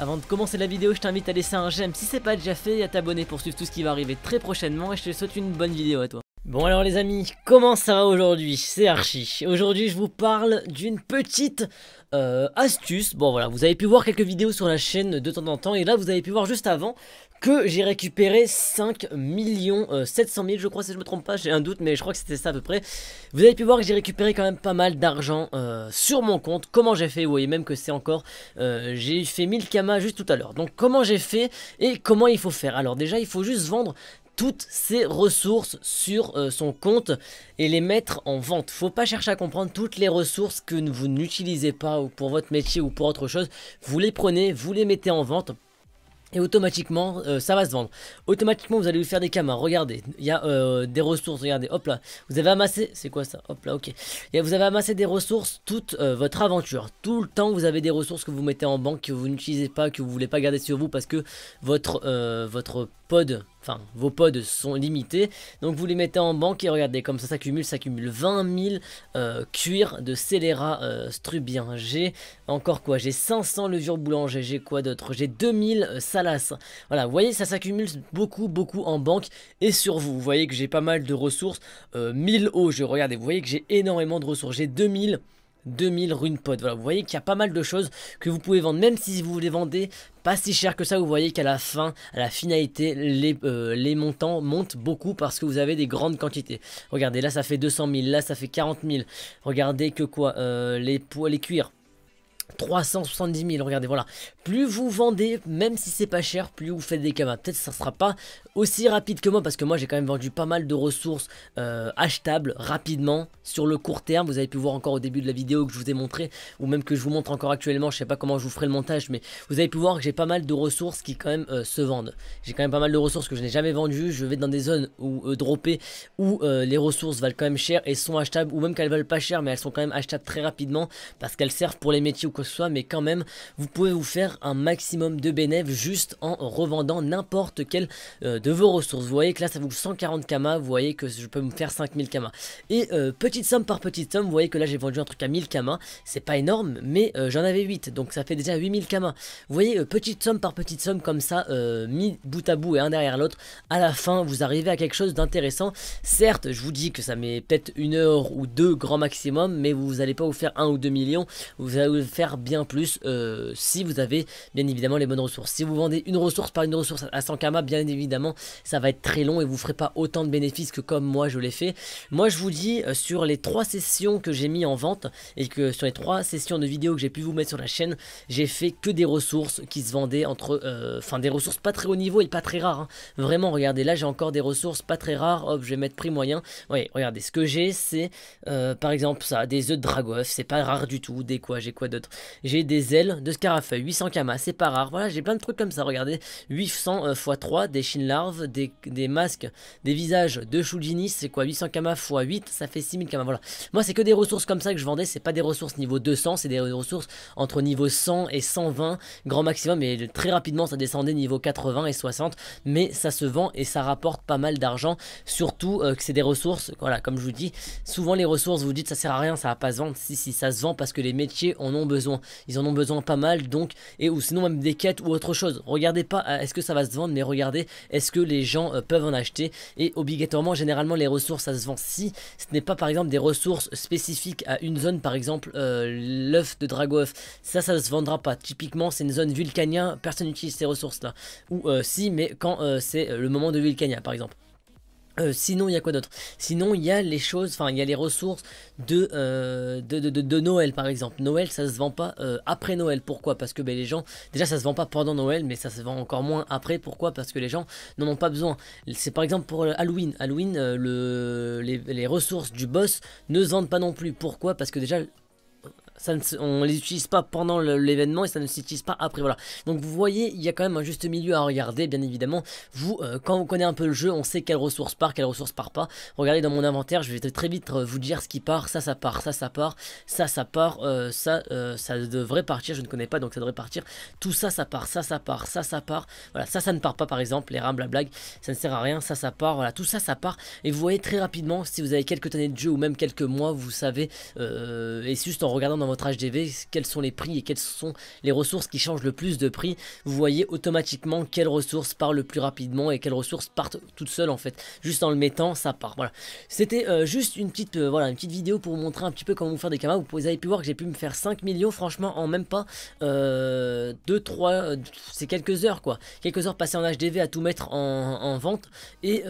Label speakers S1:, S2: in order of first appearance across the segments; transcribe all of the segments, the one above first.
S1: Avant de commencer la vidéo, je t'invite à laisser un j'aime si c'est pas déjà fait et à t'abonner pour suivre tout ce qui va arriver très prochainement et je te souhaite une bonne vidéo à toi. Bon alors les amis, comment ça va aujourd'hui C'est Archi. Aujourd'hui je vous parle d'une petite euh, astuce. Bon voilà, vous avez pu voir quelques vidéos sur la chaîne de temps en temps et là vous avez pu voir juste avant que j'ai récupéré 5 700 000 je crois si je me trompe pas j'ai un doute mais je crois que c'était ça à peu près vous avez pu voir que j'ai récupéré quand même pas mal d'argent euh, sur mon compte comment j'ai fait vous voyez même que c'est encore euh, j'ai fait 1000 kama juste tout à l'heure donc comment j'ai fait et comment il faut faire alors déjà il faut juste vendre toutes ces ressources sur euh, son compte et les mettre en vente. Faut pas chercher à comprendre toutes les ressources que vous n'utilisez pas ou pour votre métier ou pour autre chose. Vous les prenez, vous les mettez en vente et automatiquement, euh, ça va se vendre. Automatiquement, vous allez vous faire des camas. Regardez, il y a euh, des ressources. Regardez, hop là. Vous avez amassé. C'est quoi ça Hop là, ok. Et vous avez amassé des ressources toute euh, votre aventure. Tout le temps, vous avez des ressources que vous mettez en banque, que vous n'utilisez pas, que vous ne voulez pas garder sur vous parce que votre, votre pod enfin vos pods sont limités, donc vous les mettez en banque et regardez comme ça s'accumule, s'accumule 20 000 euh, cuirs de scélérat euh, strubien. J'ai encore quoi J'ai 500 levures boulanger, j'ai quoi d'autre J'ai 2000 euh, salas. Voilà, vous voyez ça s'accumule beaucoup beaucoup en banque et sur vous. Vous voyez que j'ai pas mal de ressources, 1000 eaux, je regardez. vous voyez que j'ai énormément de ressources, j'ai 2000 2000 runepod. Voilà, vous voyez qu'il y a pas mal de choses que vous pouvez vendre, même si vous les vendez pas si cher que ça, vous voyez qu'à la fin, à la finalité, les, euh, les, montants montent beaucoup parce que vous avez des grandes quantités. Regardez, là ça fait 200 000, là ça fait 40 000. Regardez que quoi, euh, les les, les cuirs, 370 000, regardez, voilà. Plus vous vendez, même si c'est pas cher, plus vous faites des camas Peut-être ça sera pas aussi rapide que moi, parce que moi j'ai quand même vendu pas mal de ressources euh, achetables rapidement sur le court terme. Vous avez pu voir encore au début de la vidéo que je vous ai montré, ou même que je vous montre encore actuellement, je sais pas comment je vous ferai le montage, mais vous avez pu voir que j'ai pas mal de ressources qui quand même euh, se vendent. J'ai quand même pas mal de ressources que je n'ai jamais vendues. Je vais dans des zones où euh, où les ressources valent quand même cher et sont achetables, ou même qu'elles valent pas cher, mais elles sont quand même achetables très rapidement, parce qu'elles servent pour les métiers ou quoi soit, mais quand même, vous pouvez vous faire un maximum de bénéfices juste en revendant n'importe quelle euh, de vos ressources. Vous voyez que là, ça vaut 140 kamas, vous voyez que je peux me faire 5000 kamas. Et euh, petite somme par petite somme, vous voyez que là, j'ai vendu un truc à 1000 kamas, c'est pas énorme, mais euh, j'en avais 8, donc ça fait déjà 8000 kamas. Vous voyez, petite somme par petite somme, comme ça, mis bout à bout et un derrière l'autre, à la fin, vous arrivez à quelque chose d'intéressant. Certes, je vous dis que ça met peut-être une heure ou deux grand maximum, mais vous allez pas vous faire un ou deux millions, vous allez vous faire bien plus euh, si vous avez bien évidemment les bonnes ressources. Si vous vendez une ressource par une ressource à 100kama, bien évidemment, ça va être très long et vous ferez pas autant de bénéfices que comme moi je l'ai fait. Moi, je vous dis, euh, sur les trois sessions que j'ai mis en vente et que sur les trois sessions de vidéos que j'ai pu vous mettre sur la chaîne, j'ai fait que des ressources qui se vendaient entre, euh, enfin des ressources pas très haut niveau et pas très rares. Hein. Vraiment, regardez, là j'ai encore des ressources pas très rares. Hop, je vais mettre prix moyen. Oui, regardez, ce que j'ai, c'est par exemple ça, des œufs de Dragoff, c'est pas rare du tout. Des quoi, j'ai quoi d'autre j'ai des ailes de Scarafeuille, 800 km, c'est pas rare. Voilà, j'ai plein de trucs comme ça, regardez. 800 x 3, des chines larves, des, masques, des visages de Shujini, c'est quoi 800 km x 8, ça fait 6000 km, voilà. Moi, c'est que des ressources comme ça que je vendais, c'est pas des ressources niveau 200, c'est des ressources entre niveau 100 et 120, grand maximum, et très rapidement, ça descendait niveau 80 et 60, mais ça se vend et ça rapporte pas mal d'argent, surtout euh, que c'est des ressources, voilà, comme je vous dis, souvent les ressources, vous dites ça sert à rien, ça va pas se vendre, si, si, ça se vend parce que les métiers en ont besoin ils en ont besoin pas mal, donc, et ou sinon même des quêtes ou autre chose. Regardez pas euh, est-ce que ça va se vendre, mais regardez est-ce que les gens euh, peuvent en acheter. Et obligatoirement, généralement, les ressources, ça se vend si ce n'est pas par exemple des ressources spécifiques à une zone, par exemple euh, l'œuf de Dragoff. Ça, ça se vendra pas. Typiquement, c'est une zone vulcania, personne n'utilise ces ressources-là. Ou si, mais quand c'est le moment de vulcania, par exemple. Euh, sinon, il y a quoi d'autre Sinon, il y a les choses, enfin, il y a les ressources de, euh, de, Noël, par exemple. Noël, ça se vend pas euh, après Noël. Pourquoi Parce que ben, les gens, déjà, ça se vend pas pendant Noël, mais ça se vend encore moins après. Pourquoi Parce que les gens n'en ont pas besoin. C'est par exemple pour Halloween. Halloween, le, les, ressources du boss ne se vendent pas non plus. Pourquoi Parce que déjà, ça ne, on les utilise pas pendant l'événement et ça ne s'utilise pas après. Voilà. Donc vous voyez, il y a quand même un juste milieu à regarder, bien évidemment. Vous, euh, quand vous connaît un peu le jeu, on sait quelle ressource part, quelle ressource part pas. Regardez dans mon inventaire, je vais très vite euh, vous dire ce qui part. Ça, ça part, ça, ça part, ça, ça part, euh, ça, ça devrait partir. Je ne connais pas, donc ça devrait partir. Tout ça, ça part, ça, ça part, ça, ça part. Voilà, ça, ça ne part pas, par exemple. Les rames, la blague, ça ne sert à rien. Ça, ça part. Voilà, tout ça, ça part. Et vous voyez très rapidement, si vous avez quelques années de jeu ou même quelques mois, vous savez. et juste en regardant dans votre HDV, quels sont les prix et quelles sont les ressources qui changent le plus de prix. Vous voyez automatiquement quelles ressources partent le plus rapidement et quelles ressources partent toutes seules en fait. Juste en le mettant, ça part. Voilà. C'était euh, juste une petite, euh, voilà, une petite vidéo pour vous montrer un petit peu comment vous faire des camas. Vous avez pu voir que j'ai pu me faire 5 millions franchement en même pas 2, euh, 3, c'est quelques heures quoi. Quelques heures passées en HDV à tout mettre en, vente. Et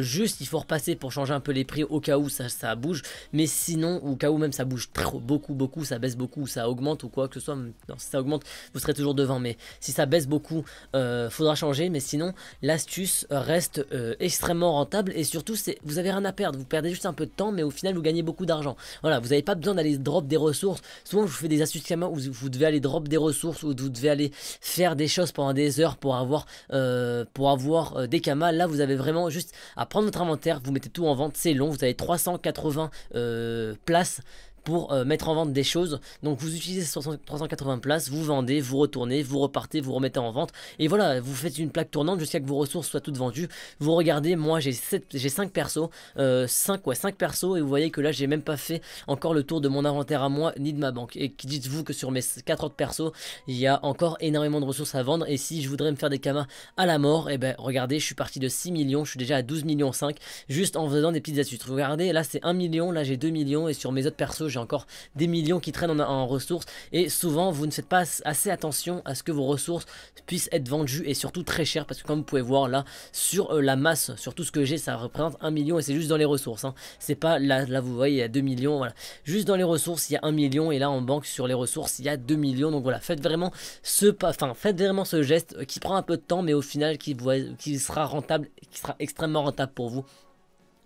S1: juste, il faut repasser pour changer un peu les prix au cas où ça, ça bouge. Mais sinon, au cas où même ça bouge trop, beaucoup, beaucoup, ça baisse beaucoup, ou ça augmente ou quoi que ce soit, si ça augmente, vous serez toujours devant, mais si ça baisse beaucoup, euh, faudra changer. Mais sinon, l'astuce reste euh, extrêmement rentable et surtout, c'est vous avez rien à perdre, vous perdez juste un peu de temps, mais au final, vous gagnez beaucoup d'argent. Voilà, vous n'avez pas besoin d'aller drop des ressources. Souvent, je vous fais des astuces où vous devez aller drop des ressources, ou vous devez aller faire des choses pendant des heures pour avoir, euh, pour avoir des camas Là, vous avez vraiment juste à prendre votre inventaire, vous mettez tout en vente, c'est long, vous avez 380 places pour euh, mettre en vente des choses. Donc vous utilisez 380 places, vous vendez, vous retournez, vous repartez, vous remettez en vente. Et voilà, vous faites une plaque tournante jusqu'à que vos ressources soient toutes vendues. Vous regardez, moi j'ai 5 persos, euh, 5 ouais, 5 persos et vous voyez que là j'ai même pas fait encore le tour de mon inventaire à moi ni de ma banque. Et dites-vous que sur mes 4 autres persos, il y a encore énormément de ressources à vendre et si je voudrais me faire des camas à la mort, et eh ben regardez, je suis parti de 6 millions, je suis déjà à 12 millions 5 juste en faisant des petites astuces. Regardez, là c'est 1 million, là j'ai 2 millions et sur mes autres persos j'ai encore des millions qui traînent en, ressources et souvent vous ne faites pas assez attention à ce que vos ressources puissent être vendues et surtout très chères parce que comme vous pouvez voir là sur euh, la masse, sur tout ce que j'ai ça représente 1 million et c'est juste dans les ressources, hein. c'est pas là, là vous voyez il y a 2 millions, voilà, juste dans les ressources il y a 1 million et là en banque sur les ressources il y a 2 millions donc voilà faites vraiment ce pas, enfin faites vraiment ce geste qui prend un peu de temps mais au final qui, qui sera rentable, qui sera extrêmement rentable pour vous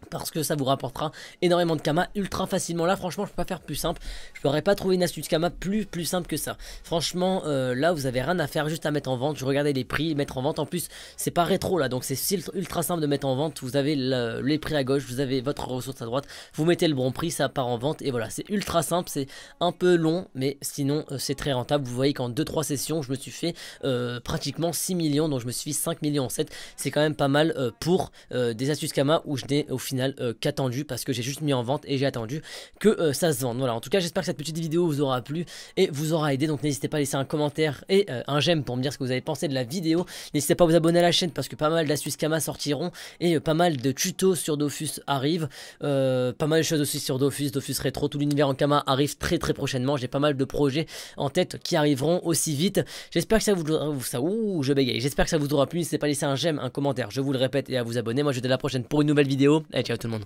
S1: parce que ça vous rapportera énormément de kama ultra facilement là franchement je peux pas faire plus simple je pourrais pas trouver une astuce kama plus plus simple que ça franchement euh, là vous avez rien à faire juste à mettre en vente je regardais les prix mettre en vente en plus c'est pas rétro là donc c'est ultra simple de mettre en vente vous avez les prix à gauche vous avez votre ressource à droite vous mettez le bon prix ça part en vente et voilà c'est ultra simple c'est un peu long mais sinon euh, c'est très rentable vous voyez qu'en 2-3 sessions je me suis fait euh, pratiquement 6 millions donc je me suis fait 5 millions en 7 c'est quand même pas mal pour des astuces kama où je n'ai au final euh, qu'attendu parce que j'ai juste mis en vente et j'ai attendu que euh, ça se vende. Voilà, en tout cas, j'espère que cette petite vidéo vous aura plu et vous aura aidé. Donc n'hésitez pas à laisser un commentaire et euh, un j'aime pour me dire ce que vous avez pensé de la vidéo. N'hésitez pas à vous abonner à la chaîne parce que pas mal d'astuces Kama sortiront et pas mal de tutos sur Dofus arrive pas mal de choses aussi sur Dofus, Dofus Retro, tout l'univers en Kama arrive très très prochainement. J'ai pas mal de projets en tête qui arriveront aussi vite. J'espère que ça vous ça je bégaye. J'espère que ça vous aura plu. N'hésitez pas à laisser un j'aime, un commentaire. Je vous le répète et à vous abonner. Moi je vous dis à la prochaine pour une nouvelle vidéo ciao tout le monde.